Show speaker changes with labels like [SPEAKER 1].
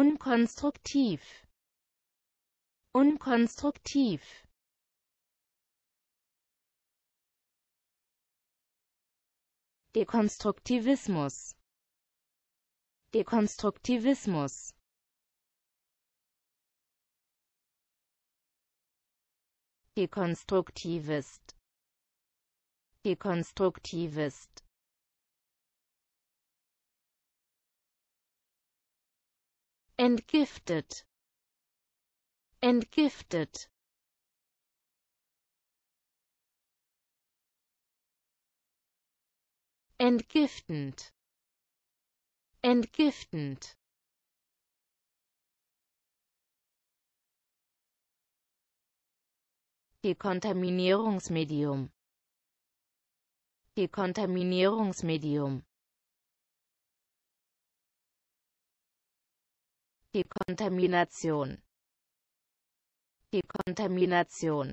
[SPEAKER 1] unkonstruktiv unkonstruktiv Dekonstruktivismus Dekonstruktivismus Dekonstruktivist Dekonstruktivist entgiftet entgiftet entgiftend entgiftend Dekontaminierungsmedium Dekontaminierungsmedium Dekontamination. Dekontamination.